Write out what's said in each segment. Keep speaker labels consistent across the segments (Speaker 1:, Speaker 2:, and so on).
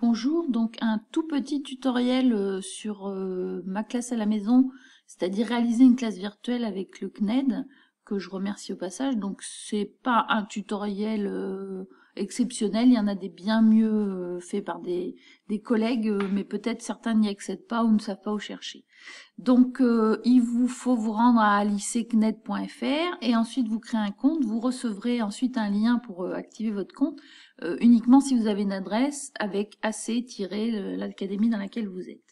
Speaker 1: Bonjour, donc un tout petit tutoriel euh, sur euh, ma classe à la maison, c'est-à-dire réaliser une classe virtuelle avec le CNED, que je remercie au passage. Donc c'est pas un tutoriel euh, exceptionnel, Il y en a des bien mieux euh, faits par des, collègues, euh, mais peut-être certains n'y accèdent pas ou ne savent pas où chercher. Donc, euh, il vous faut vous rendre à lycécnet.fr et ensuite vous créez un compte. Vous recevrez ensuite un lien pour activer votre compte uniquement si vous avez une adresse avec AC-l'académie dans laquelle vous êtes.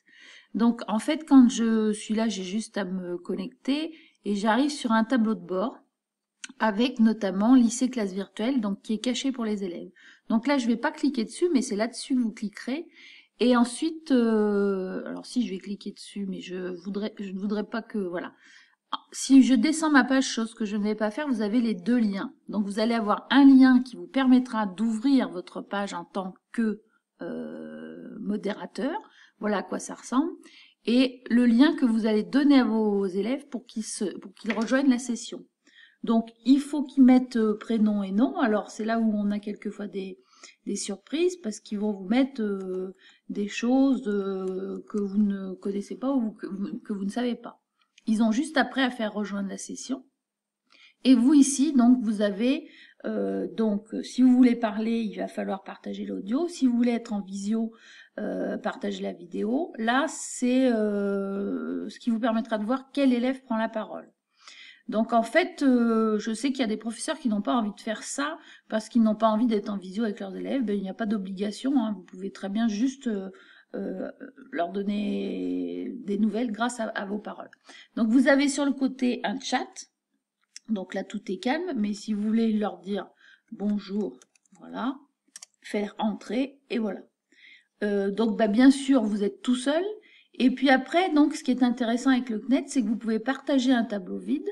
Speaker 1: Donc, en fait, quand je suis là, j'ai juste à me connecter et j'arrive sur un tableau de bord avec notamment lycée classe virtuelle, donc qui est caché pour les élèves. Donc là, je ne vais pas cliquer dessus, mais c'est là-dessus que vous cliquerez. Et ensuite, euh, alors si je vais cliquer dessus, mais je voudrais, ne voudrais pas que, voilà. Ah, si je descends ma page, chose que je ne vais pas faire, vous avez les deux liens. Donc vous allez avoir un lien qui vous permettra d'ouvrir votre page en tant que euh, modérateur. Voilà à quoi ça ressemble. Et le lien que vous allez donner à vos élèves pour qu'ils rejoignent la session. Donc il faut qu'ils mettent euh, prénom et nom. Alors c'est là où on a quelquefois des, surprises parce qu'ils vont vous mettre euh, des choses euh, que vous ne connaissez pas ou que vous, ne savez pas. Ils ont juste après à faire rejoindre la session. Et vous ici, donc vous avez donc si vous voulez parler, il va falloir partager l'audio. Si vous voulez être en visio, partagez la vidéo. Là, c'est ce qui vous permettra de voir quel élève prend la parole. Donc en fait, euh, je sais qu'il y a des professeurs qui n'ont pas envie de faire ça parce qu'ils n'ont pas envie d'être en visio avec leurs élèves. Ben, il n'y a pas d'obligation, hein. vous pouvez très bien juste euh, euh, leur donner des nouvelles grâce à, vos paroles. Donc vous avez sur le côté un chat, donc là tout est calme, mais si vous voulez leur dire bonjour, voilà, faire entrer et voilà. donc bah bien sûr, vous êtes tout seul. Et puis après, donc, ce qui est intéressant avec le CNET, c'est que vous pouvez partager un tableau vide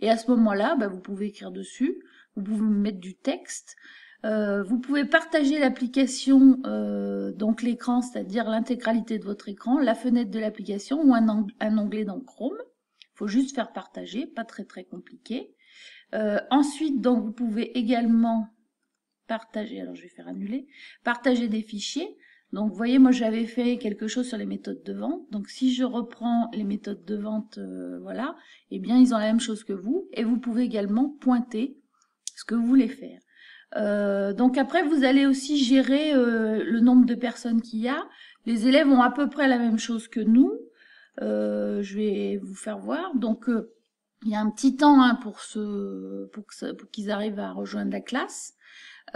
Speaker 1: et à ce moment-là, bah, vous pouvez écrire dessus, vous pouvez mettre du texte, euh, vous pouvez partager l'application, euh, donc l'écran, c'est-à-dire l'intégralité de votre écran, la fenêtre de l'application ou un, onglet dans Chrome. Il faut juste faire partager, pas très très compliqué. Euh, ensuite, donc vous pouvez également partager, alors je vais faire annuler, partager des fichiers. Donc, vous voyez, moi, j'avais fait quelque chose sur les méthodes de vente. Donc, si je reprends les méthodes de vente, euh, voilà, eh bien, ils ont la même chose que vous. Et vous pouvez également pointer ce que vous voulez faire. Euh, donc, après, vous allez aussi gérer euh, le nombre de personnes qu'il y a. Les élèves ont à peu près la même chose que nous. je vais vous faire voir. Donc, il y a un petit temps hein, pour, ce, pour qu'ils arrivent à rejoindre la classe.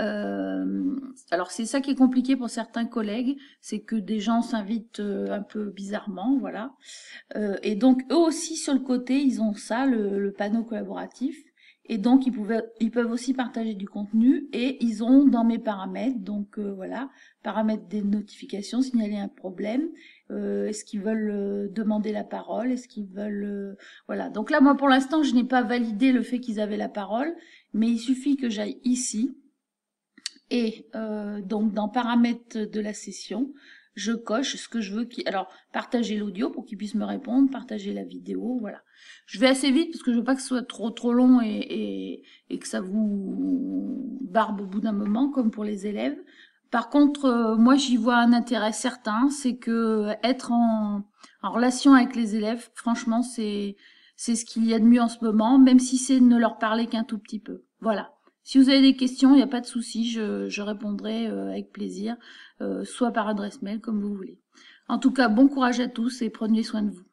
Speaker 1: Euh, alors c'est ça qui est compliqué pour certains collègues, c'est que des gens s'invitent euh, un peu bizarrement, voilà. Euh, et donc eux aussi sur le côté, ils ont ça, le, panneau collaboratif. Et donc ils, pouvaient, ils peuvent aussi partager du contenu et ils ont dans mes paramètres, donc voilà, paramètres des notifications, signaler un problème, est-ce qu'ils veulent demander la parole, est-ce qu'ils veulent... voilà, donc là moi pour l'instant je n'ai pas validé le fait qu'ils avaient la parole, mais il suffit que j'aille ici et euh, donc dans paramètres de la session, je coche ce que je veux qui alors partager l'audio pour qu'ils puissent me répondre, partager la vidéo, voilà. Je vais assez vite parce que je veux pas que ce soit trop trop long et, et, et que ça vous barbe au bout d'un moment comme pour les élèves. Par contre, euh, moi j'y vois un intérêt certain, c'est que être en, en relation avec les élèves, franchement, c'est c'est ce qu'il y a de mieux en ce moment, même si c'est de ne leur parler qu'un tout petit peu. Voilà. Si vous avez des questions, il n'y a pas de souci, je, je répondrai euh, avec plaisir, euh, soit par adresse mail, comme vous voulez. En tout cas, bon courage à tous et prenez soin de vous.